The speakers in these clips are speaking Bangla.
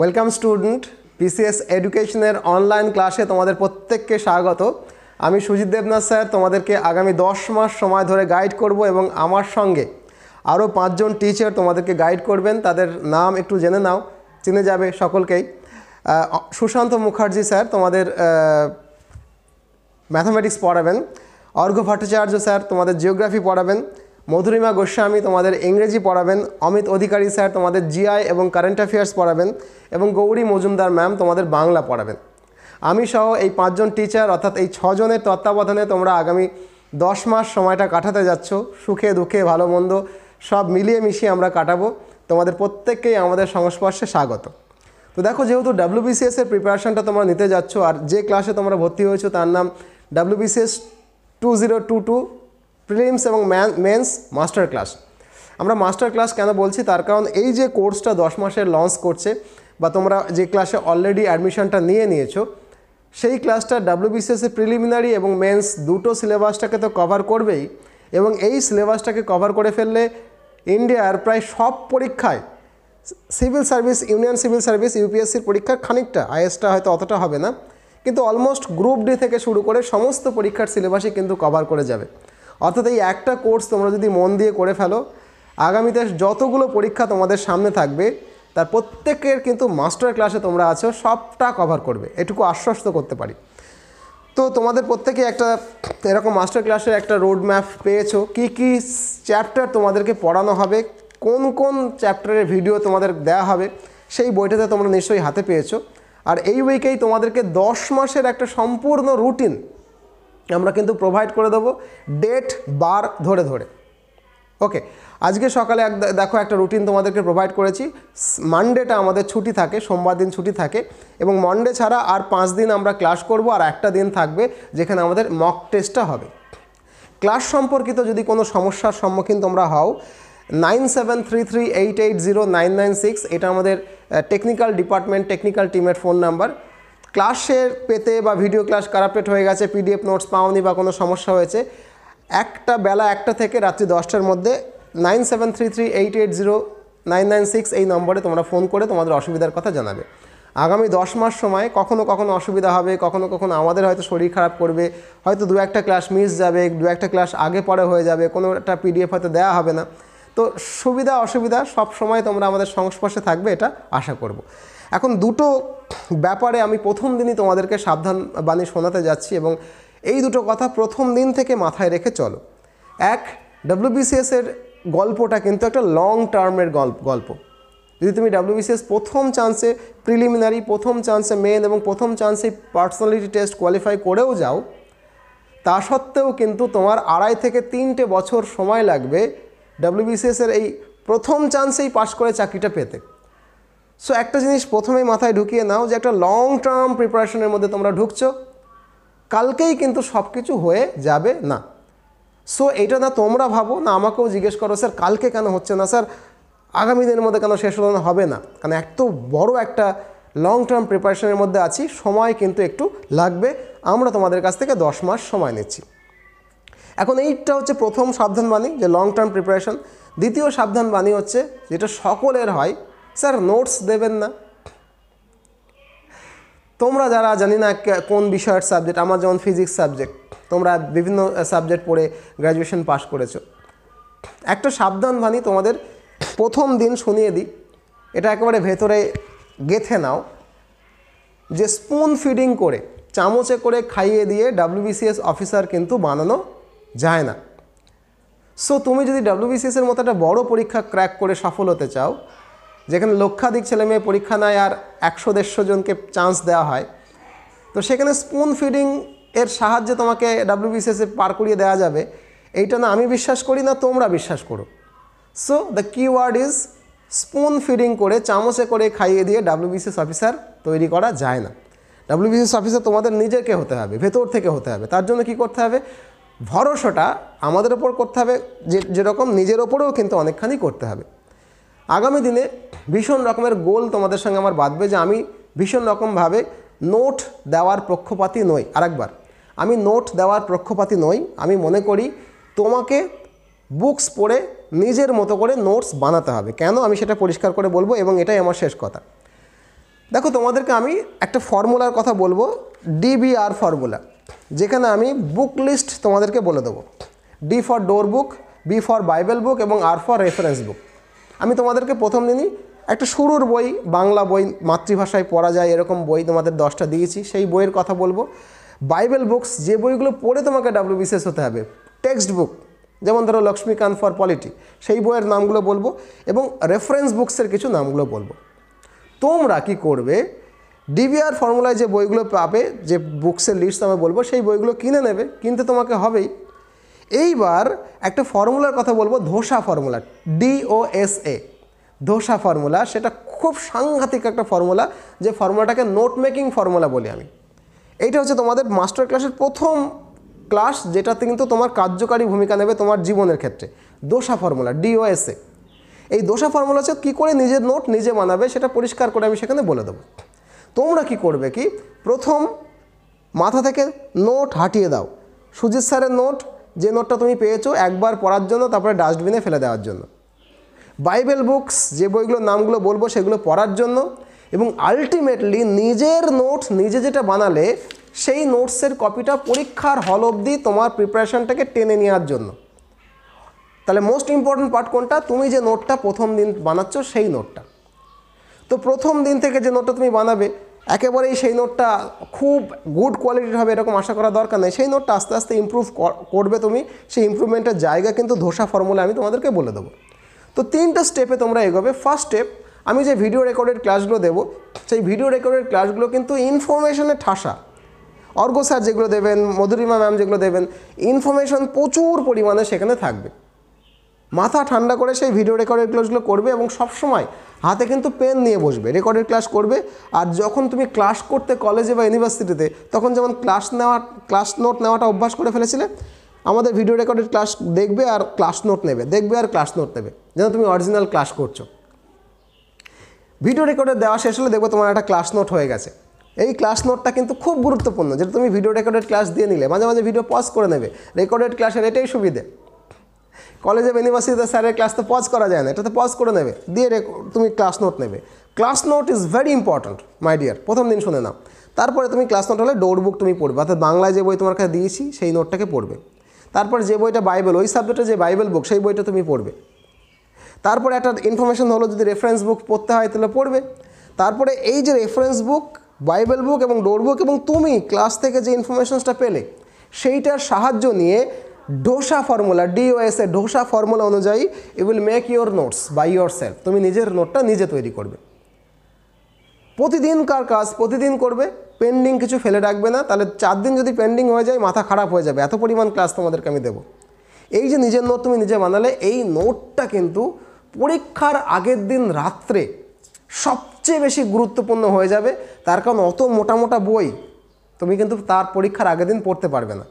ওয়েলকাম স্টুডেন্ট পিসিএস এডুকেশনের অনলাইন ক্লাসে তোমাদের প্রত্যেককে স্বাগত আমি সুজিত দেবনাথ স্যার তোমাদেরকে আগামী দশ মাস সময় ধরে গাইড করব এবং আমার সঙ্গে আরও পাঁচজন টিচার তোমাদেরকে গাইড করবেন তাদের নাম একটু জেনে নাও চিনে যাবে সকলকেই সুশান্ত মুখার্জি স্যার তোমাদের ম্যাথামেটিক্স পড়াবেন অর্ঘ্য ভট্টাচার্য স্যার তোমাদের জিওগ্রাফি পড়াবেন মধুরিমা গোস্বামী তোমাদের ইংরেজি পড়াবেন অমিত অধিকারী স্যার তোমাদের জিআই এবং কারেন্ট অ্যাফেয়ার্স পড়াবেন এবং গৌরী মজুমদার ম্যাম তোমাদের বাংলা পড়াবেন আমি সহ এই পাঁচজন টিচার অর্থাৎ এই ছজনের তত্ত্বাবধানে তোমরা আগামী দশ মাস সময়টা কাটাতে যাচ্ছ সুখে দুঃখে ভালো মন্দ সব মিলিয়ে মিশিয়ে আমরা কাটাবো তোমাদের প্রত্যেককেই আমাদের সংস্পর্শে স্বাগত তো দেখো যেহেতু ডাব্লিউবিসিএস এর প্রিপারেশনটা তোমরা নিতে যাচ্ছ আর যে ক্লাসে তোমরা ভর্তি হয়েছো তার নাম WBCS two zero two two prelims এবং মেন্স মাস্টার ক্লাস আমরা মাস্টার ক্লাস কেন বলছি তার কারণ এই যে কোর্সটা দশ মাসে লঞ্চ করছে বা তোমরা যে ক্লাসে অলরেডি অ্যাডমিশনটা নিয়ে নিয়েছো সেই ক্লাসটা ডাব্লিউবিসিএসের প্রিলিমিনারি এবং মেন্স দুটো সিলেবাসটাকে তো কভার করবেই এবং এই সিলেবাসটাকে কভার করে ফেললে ইন্ডিয়ার প্রায় সব পরীক্ষায় civil service union civil service ইউপিএসসির পরীক্ষার খানিকটা আইএসটা হয়তো অতটা হবে না কিন্তু অলমোস্ট গ্রুপ ডি থেকে শুরু করে সমস্ত পরীক্ষার সিলেবাসই কিন্তু কভার করে যাবে অর্থাৎ এই একটা কোর্স তোমরা যদি মন দিয়ে করে ফেলো আগামীতে যতগুলো পরীক্ষা তোমাদের সামনে থাকবে তার প্রত্যেকের কিন্তু মাস্টার ক্লাসে তোমরা আছো সবটা কভার করবে এটুকু আশ্বস্ত করতে পারি তো তোমাদের প্রত্যেকে একটা এরকম মাস্টার ক্লাসের একটা রোড ম্যাপ পেয়েছো কি কি চ্যাপ্টার তোমাদেরকে পড়ানো হবে কোন কোন চ্যাপ্টারের ভিডিও তোমাদের দেয়া হবে সেই বইটাতে তোমরা নিশ্চয়ই হাতে পেয়েছো আর এই উইকেই তোমাদেরকে দশ মাসের একটা সম্পূর্ণ রুটিন আমরা কিন্তু প্রোভাইড করে দেবো ডেট বার ধরে ধরে ওকে আজকে সকালে এক দেখো একটা রুটিন তোমাদেরকে প্রোভাইড করেছি মানডেটা আমাদের ছুটি থাকে সোমবার দিন ছুটি থাকে এবং মনডে ছাড়া আর পাঁচ দিন আমরা ক্লাস করব আর একটা দিন থাকবে যেখানে আমাদের মক টেস্টটা হবে ক্লাস সম্পর্কিত যদি কোনো সমস্যার সম্মুখীন তোমরা হও nine seven three three eight eight zero nine nine six এটা আমাদের টেকনিক্যাল ডিপার্টমেন্ট টেকনিক্যাল টিমের ফোন নাম্বার ক্লাসের পেতে বা ভিডিও ক্লাস কারাপ্টেড হয়ে গেছে পিডিএফ নোটস পাওনি বা কোনো সমস্যা হয়েছে একটা বেলা একটা থেকে রাত্রি দশটার মধ্যে nine seven three three eight eight zero nine nine six এই নম্বরে তোমরা ফোন করে তোমাদের অসুবিধার কথা জানাবে আগামী দশ মাস সময় কখনো কখনো অসুবিধা হবে কখনো কখনো আমাদের হয়তো শরীর খারাপ করবে হয়তো দু একটা ক্লাস মিস যাবে দু একটা ক্লাস আগে পরে হয়ে যাবে কোনো একটা পিডিএফ হয়তো দেওয়া হবে না তো সুবিধা অসুবিধা সব সময় তোমরা আমাদের সংস্পর্শে থাকবে এটা আশা করব এখন দুটো ব্যাপারে আমি প্রথম দিনই তোমাদেরকে সাবধান বাণী শোনাতে যাচ্ছি এবং এই দুটো কথা প্রথম দিন থেকে মাথায় রেখে চলো এক ডাব্লিউবিসিএসের গল্পটা কিন্তু একটা লং টার্মের গল্প গল্প যদি তুমি ডাব্লিউবিসিএস প্রথম চান্সে প্রিলিমিনারি প্রথম চান্সে মেন এবং প্রথম চান্সে পার্সোনালিটি টেস্ট কোয়ালিফাই করেও যাও তা সত্ত্বেও কিন্তু তোমার আড়াই থেকে তিনটে বছর সময় লাগবে ডাব্লিউবিসিএসের এই প্রথম চান্সেই পাশ করে চাকরিটা পেতে সো একটা জিনিস প্রথমেই মাথায় ঢুকিয়ে নাও যে একটা লং টার্ম প্রিপারেশনের মধ্যে তোমরা ঢুকছো কালকেই কিন্তু সব কিছু হয়ে যাবে না সো এটা না তোমরা ভাবো না আমাকেও জিজ্ঞেস করো স্যার কালকে কেন হচ্ছে না স্যার আগামী দিনের মধ্যে কেন শেষ হলো হবে না কারণ এত বড় একটা লং টার্ম প্রিপারেশনের মধ্যে আছি সময় কিন্তু একটু লাগবে আমরা তোমাদের কাছ থেকে দশ মাস সময় নিচ্ছি এখন এইটা হচ্ছে প্রথম সাবধানবাণী যে লং টার্ম প্রিপারেশন দ্বিতীয় সাবধানবাণী হচ্ছে যেটা সকলের হয় স্যার নোটস দেবেন না তোমরা যারা জানি না কোন বিষয়ের সাবজেক্ট আমার যেমন ফিজিক্স সাবজেক্ট তোমরা বিভিন্ন সাবজেক্ট পড়ে গ্র্যাজুয়েশন পাস করেছো একটা সাবধান বাণী তোমাদের প্রথম দিন শুনিয়ে দিই এটা একেবারে ভেতরে গেথে নাও যে স্পুন ফিডিং করে চামচে করে খাইয়ে দিয়ে ডাব্লিউবিসিএস অফিসার কিন্তু বানানো যায় না সো তুমি যদি ডাব্লিউবিসিএসের মতো একটা বড় পরীক্ষা ক্র্যাক করে সফল হতে চাও যেখানে লক্ষাধিক ছেলে মেয়ে পরীক্ষা নেয় আর একশো দেড়শো জনকে চান্স দেওয়া হয় তো সেখানে স্পুন ফিডিং এর সাহায্যে তোমাকে ডাব্লিউবিসিএসে পার করিয়ে দেওয়া যাবে এইটা না আমি বিশ্বাস করি না তোমরা বিশ্বাস করো so the keyword is spoon feeding করে চামচে করে খাইয়ে দিয়ে ডাব্লিউবিসিএস অফিসার তৈরি করা যায় না ডাব্লিউবিসিএস অফিসার তোমাদের নিজেকে হতে হবে ভেতর থেকে হতে হবে তার জন্য কি করতে হবে ভরসাটা আমাদের ওপর করতে হবে যে যেরকম নিজের ওপরেও কিন্তু অনেকখানি করতে হবে আগামী দিনে ভীষণ রকমের গোল তোমাদের সঙ্গে আমার বাঁধবে যে আমি ভীষণ রকমভাবে নোট দেওয়ার পক্ষপাতি নই আরেকবার আমি নোট দেওয়ার পক্ষপাতি নই আমি মনে করি তোমাকে বুকস পড়ে নিজের মতো করে নোটস বানাতে হবে কেন আমি সেটা পরিষ্কার করে বলবো এবং এটাই আমার শেষ কথা দেখো তোমাদেরকে আমি একটা ফর্মুলার কথা বলবো ডিবিআর ফর্মুলা যেখানে আমি বুক লিস্ট তোমাদেরকে বলে দেবো D for door book B for Bible book এবং আর ফর রেফারেন্স বুক আমি তোমাদেরকে প্রথম দিনই একটা শুরুর বই বাংলা বই মাতৃভাষায় পড়া যায় এরকম বই তোমাদের দশটা দিয়েছি সেই বইয়ের কথা বলবো বাইবেল বুকস যে বইগুলো পড়ে তোমাকে ডাব্লিউ বিশেষ হতে হবে টেক্সট বুক যেমন ধরো লক্ষ্মীকান্ত ফর পলিটি সেই বইয়ের নামগুলো বলবো এবং রেফারেন্স বুকসের কিছু নামগুলো বলবো তোমরা কি করবে ডিবিআর ফর্মুলায় যে বইগুলো পাবে যে বুকসের লিস্ট আমি বলবো সেই বইগুলো কিনে নেবে কিনতে তোমাকে হবেই এইবার একটা ফর্মুলার কথা বলবো dosa formula DOSA dosa formula সেটা খুব সাংঘাতিক একটা ফর্মুলা যে ফর্মুলাটাকে নোট মেকিং ফর্মুলা বলি আমি এইটা হচ্ছে তোমাদের মাস্টার ক্লাসের প্রথম ক্লাস যেটাতে কিন্তু তোমার কার্যকারী ভূমিকা নেবে তোমার জীবনের ক্ষেত্রে দোষা ফর্মুলা ডিওএসএ এই দোষা ফর্মুলা হচ্ছে কী করে নিজের নোট নিজে বানাবে সেটা পরিষ্কার করে আমি সেখানে বলে দেবো তোমরা কি করবে কি প্রথম মাথা থেকে নোট হাঁটিয়ে দাও সুজিত স্যারের নোট যে নোটটা তুমি পেয়েছো একবার পড়ার জন্য তারপরে ডাস্টবিনে ফেলে দেওয়ার জন্য বাইবেল বুকস যে বইগুলোর নামগুলো বলবো সেগুলো পড়ার জন্য এবং আলটিমেটলি নিজের নোট নিজে যেটা বানালে সেই নোটসের কপিটা পরীক্ষার হল অবধি তোমার প্রিপারেশানটাকে টেনে নেওয়ার জন্য তাহলে মোস্ট ইম্পর্ট্যান্ট পার্ট কোনটা তুমি যে নোটটা প্রথম দিন বানাচ্ছ সেই নোটটা তো প্রথম দিন থেকে যে নোটটা তুমি বানাবে একেবারেই সেই নোটটা খুব গুড কোয়ালিটির হবে এরকম আশা করা দরকার নেই সেই নোটটা আস্তে আস্তে ইম্প্রুভ করবে তুমি সেই ইম্প্রুভমেন্টের জায়গা কিন্তু ধোসা ফর্মুলা আমি তোমাদেরকে বলে দেবো তো তিনটা স্টেপে তোমরা এগোবে ফার্স্ট স্টেপ আমি যে ভিডিও রেকর্ডেড ক্লাসগুলো দেবো সেই ভিডিও রেকর্ডেড ক্লাসগুলো কিন্তু ইনফরমেশনে ঠাসা অর্ঘ স্যার যেগুলো দেবেন মধুরিমা ম্যাম যেগুলো দেবেন ইনফরমেশন প্রচুর পরিমাণে সেখানে থাকবে মাথা ঠান্ডা করে সেই ভিডিও রেকর্ডের ক্লাসগুলো করবে এবং সবসময় হাতে কিন্তু পেন নিয়ে বসবে রেকর্ডের ক্লাস করবে আর যখন তুমি ক্লাস করতে কলেজে বা ইউনিভার্সিটিতে তখন যেমন ক্লাস নেওয়া ক্লাস নোট নেওয়াটা অভ্যাস করে ফেলেছিলে আমাদের ভিডিও রেকর্ডের ক্লাস দেখবে আর ক্লাস নোট নেবে দেখবে আর ক্লাস নোট নেবে যেন তুমি অরিজিনাল ক্লাস করছো ভিডিও রেকর্ডের দেওয়া শেষ হলে দেখবো তোমার একটা ক্লাস নোট হয়ে গেছে এই ক্লাস নোটটা কিন্তু খুব গুরুত্বপূর্ণ যেটা তুমি ভিডিও রেকর্ডেড ক্লাস দিয়ে নিলে মাঝে মাঝে ভিডিও পজ করে নেবে রেকর্ডেড ক্লাসের এটাই সুবিধে কলেজে অফ ইউনিভার্সিটিতে স্যারের ক্লাস তো পজ করা যায় না এটা তো পজ করে নেবে দিয়ে তুমি ক্লাস নোট নেবে class note is very important my dear প্রথম দিন শুনে নাও তারপরে তুমি ক্লাস নোট হলে ডোর বুক তুমি পড়বে অর্থাৎ বাংলায় যে বই তোমার কাছে দিয়েছি সেই নোটটাকে পড়বে তারপর যে বইটা বাইবেল ওই সাবজেক্টে যে বাইবেল বুক সেই বইটা তুমি পড়বে তারপরে একটা ইনফরমেশন হলো যদি রেফারেন্স বুক পড়তে হয় তাহলে পড়বে তারপরে এই যে রেফারেন্স বুক বাইবেল বুক এবং ডোর বুক এবং তুমি ক্লাস থেকে যে ইনফরমেশনসটা পেলে সেইটার সাহায্য নিয়ে dosa formula DOS dosa formula অনুযায়ী you will make your notes by yourself তুমি নিজের নোটটা নিজে তৈরি করবে প্রতিদিনকার কাজ প্রতিদিন করবে পেন্ডিং কিছু ফেলে রাখবে না তাহলে চার দিন যদি পেন্ডিং হয়ে যায় মাথা খারাপ হয়ে যাবে এত পরিমাণ ক্লাস তোমাদেরকে আমি দেবো এই যে নিজের নোট তুমি নিজে বানালে এই নোটটা কিন্তু পরীক্ষার আগের দিন রাত্রে সবচেয়ে বেশি গুরুত্বপূর্ণ হয়ে যাবে তার কারণ অত মোটা মোটা বই তুমি কিন্তু তার পরীক্ষার আগের দিন পড়তে পারবে না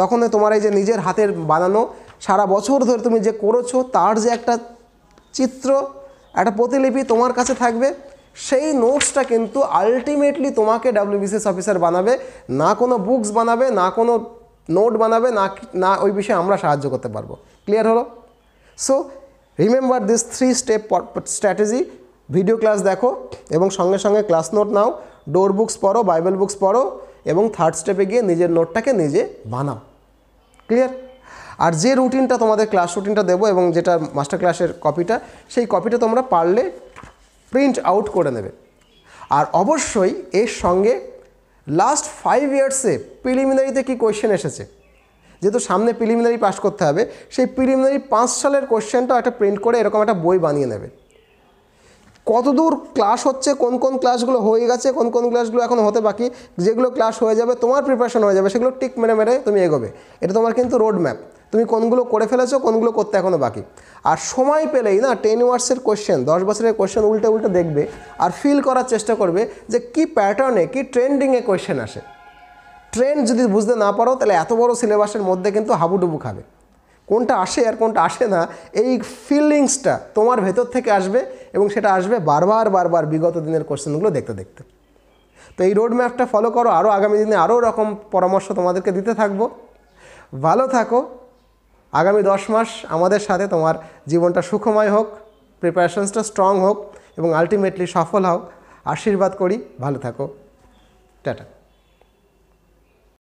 তখন তোমার এই যে নিজের হাতের বানানো সারা বছর ধরে তুমি যে করেছো তার যে একটা চিত্র একটা প্রতিলিপি তোমার কাছে থাকবে সেই নোটসটা কিন্তু আলটিমেটলি তোমাকে ডাব্লিউবিসিএস অফিসার বানাবে না কোনো বুকস বানাবে না কোনো নোট বানাবে না না ওই বিষয়ে আমরা সাহায্য করতে পারবো ক্লিয়ার হলো so remember this three step strategy video class দেখো এবং সঙ্গে সঙ্গে ক্লাস নোট নাও ডোর বুকস পড়ো বাইবেল বুকস পড়ো এবং থার্ড স্টেপে গিয়ে নিজের নোটটাকে নিজে বানাও ক্লিয়ার আর যে রুটিনটা তোমাদের ক্লাস রুটিনটা দেবো এবং যেটা মাস্টার ক্লাসের কপিটা সেই কপিটা তোমরা পারলে প্রিন্ট আউট করে নেবে আর অবশ্যই এর সঙ্গে লাস্ট ফাইভ ইয়ার্সে প্রিলিমিনারিতে কি কোয়েশ্চেন এসেছে যেহেতু সামনে প্রিলিমিনারি পাস করতে হবে সেই প্রিলিমিনারি পাঁচ সালের কোয়েশ্চেনটাও একটা প্রিন্ট করে এরকম একটা বই বানিয়ে নেবে কতদূর ক্লাস হচ্ছে কোন কোন ক্লাসগুলো হয়ে গেছে কোন কোন ক্লাসগুলো এখন হতে বাকি যেগুলো ক্লাস হয়ে যাবে তোমার প্রিপারেশন হয়ে যাবে সেগুলো টিক মেরে মেরে তুমি এগোবে এটা তোমার কিন্তু রোড ম্যাপ তুমি কোনগুলো করে ফেলেছো কোনগুলো করতে এখনও বাকি আর সময় পেলেই না টেন ইয়ার্সের কোয়েশ্চেন দশ বছরের কোয়েশ্চেন উল্টে উল্টে দেখবে আর ফিল করার চেষ্টা করবে যে কি প্যাটার্নে কি ট্রেন্ডিংয়ে কোয়েশ্চেন আসে ট্রেন্ড যদি বুঝতে না পারো তাহলে এত বড় সিলেবাসের মধ্যে কিন্তু হাবুডুবু খাবে কোনটা আসে আর কোনটা আসে না এই ফিলিংসটা তোমার ভেতর থেকে আসবে এবং সেটা আসবে বারবার বারবার বিগত দিনের কোশ্চেনগুলো দেখতে দেখতে তো এই রোড ম্যাপটা ফলো করো আরও আগামী দিনে আরও রকম পরামর্শ তোমাদেরকে দিতে থাকবো ভালো থাকো আগামী দশ মাস আমাদের সাথে তোমার জীবনটা সুখময় হোক প্রিপারেশনসটা স্ট্রং হোক এবং আলটিমেটলি সফল হোক আশীর্বাদ করি ভালো থাকো টাটা